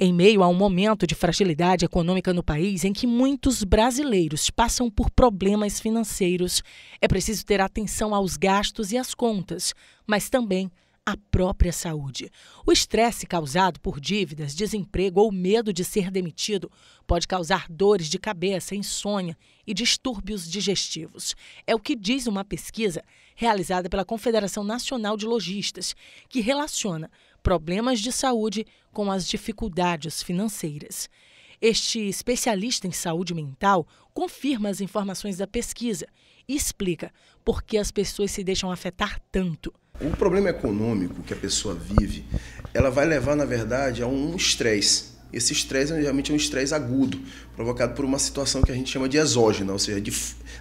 Em meio a um momento de fragilidade econômica no país em que muitos brasileiros passam por problemas financeiros, é preciso ter atenção aos gastos e às contas, mas também à própria saúde. O estresse causado por dívidas, desemprego ou medo de ser demitido pode causar dores de cabeça, insônia e distúrbios digestivos. É o que diz uma pesquisa realizada pela Confederação Nacional de Lojistas, que relaciona problemas de saúde com as dificuldades financeiras. Este especialista em saúde mental confirma as informações da pesquisa e explica por que as pessoas se deixam afetar tanto. O problema econômico que a pessoa vive, ela vai levar, na verdade, a um estresse. Esse estresse é geralmente é um estresse agudo, provocado por uma situação que a gente chama de exógena, ou seja, de,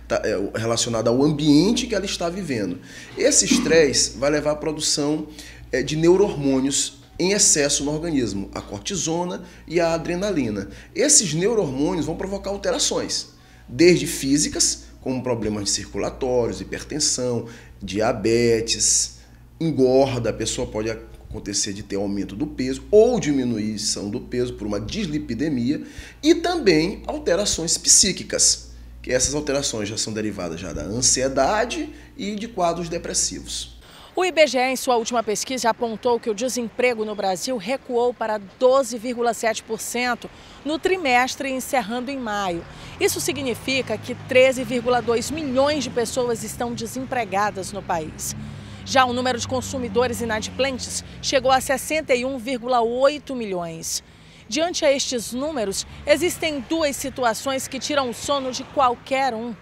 tá, é, relacionada ao ambiente que ela está vivendo. Esse estresse vai levar à produção é, de neurohormônios em excesso no organismo, a cortisona e a adrenalina. Esses neurohormônios vão provocar alterações, desde físicas, como problemas circulatórios, hipertensão, diabetes, engorda, a pessoa pode acontecer de ter aumento do peso ou diminuição do peso por uma dislipidemia e também alterações psíquicas, que essas alterações já são derivadas já da ansiedade e de quadros depressivos. O IBGE, em sua última pesquisa, apontou que o desemprego no Brasil recuou para 12,7% no trimestre encerrando em maio. Isso significa que 13,2 milhões de pessoas estão desempregadas no país. Já o número de consumidores inadimplentes chegou a 61,8 milhões. Diante a estes números, existem duas situações que tiram o sono de qualquer um: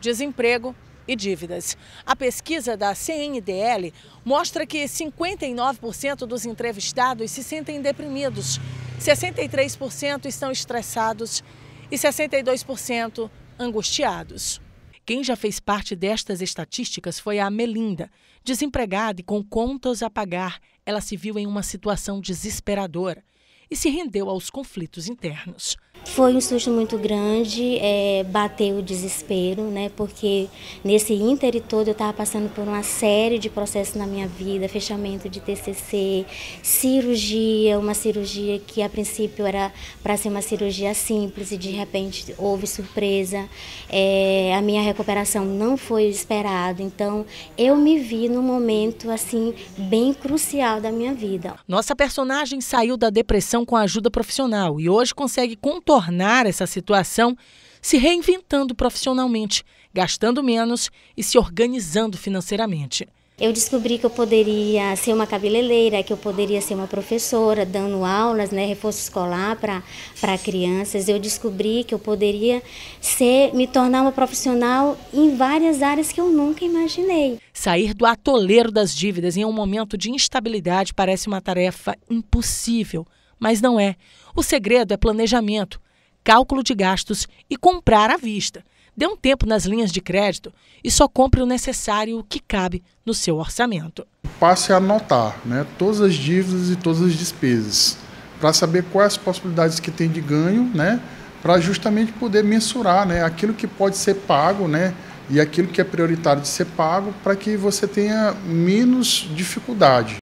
desemprego e dívidas. A pesquisa da CNDL mostra que 59% dos entrevistados se sentem deprimidos, 63% estão estressados e 62% angustiados. Quem já fez parte destas estatísticas foi a Melinda. Desempregada e com contas a pagar, ela se viu em uma situação desesperadora e se rendeu aos conflitos internos. Foi um susto muito grande, é, bateu o desespero, né? Porque nesse ínter todo eu estava passando por uma série de processos na minha vida, fechamento de TCC, cirurgia, uma cirurgia que a princípio era para ser uma cirurgia simples e de repente houve surpresa. É, a minha recuperação não foi esperada, então eu me vi num momento assim bem crucial da minha vida. Nossa personagem saiu da depressão com a ajuda profissional e hoje consegue contornar contornar essa situação se reinventando profissionalmente, gastando menos e se organizando financeiramente. Eu descobri que eu poderia ser uma cabeleireira, que eu poderia ser uma professora, dando aulas, né, reforço escolar para crianças. Eu descobri que eu poderia ser, me tornar uma profissional em várias áreas que eu nunca imaginei. Sair do atoleiro das dívidas em um momento de instabilidade parece uma tarefa impossível mas não é. O segredo é planejamento, cálculo de gastos e comprar à vista. Dê um tempo nas linhas de crédito e só compre o necessário que cabe no seu orçamento. Passe a anotar né, todas as dívidas e todas as despesas, para saber quais as possibilidades que tem de ganho, né, para justamente poder mensurar né, aquilo que pode ser pago né, e aquilo que é prioritário de ser pago, para que você tenha menos dificuldade.